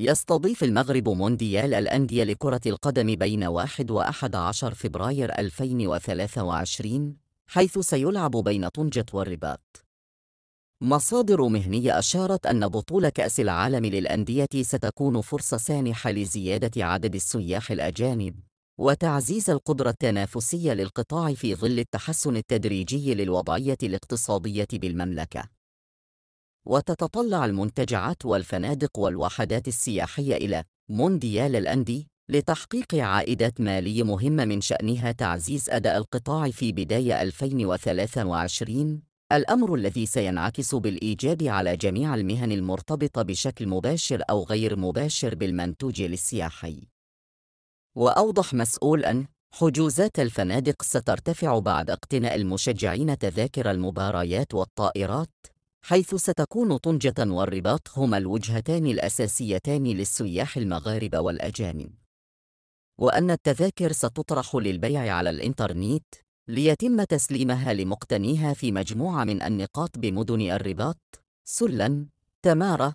يستضيف المغرب مونديال الأندية لكرة القدم بين 1 و 11 فبراير 2023 حيث سيلعب بين طنجة والرباط مصادر مهنية أشارت أن بطولة كأس العالم للأندية ستكون فرصة سانحة لزيادة عدد السياح الأجانب وتعزيز القدرة التنافسية للقطاع في ظل التحسن التدريجي للوضعية الاقتصادية بالمملكة وتتطلع المنتجعات والفنادق والوحدات السياحية إلى مونديال الأندي لتحقيق عائدات مالية مهمة من شأنها تعزيز أداء القطاع في بداية 2023 الأمر الذي سينعكس بالإيجاب على جميع المهن المرتبطة بشكل مباشر أو غير مباشر بالمنتوج للسياحي وأوضح مسؤول أن حجوزات الفنادق سترتفع بعد اقتناء المشجعين تذاكر المباريات والطائرات حيث ستكون طنجة والرباط هما الوجهتان الأساسيتان للسياح المغاربة والأجانب وأن التذاكر ستطرح للبيع على الإنترنت ليتم تسليمها لمقتنيها في مجموعة من النقاط بمدن الرباط، سلم، تمارة،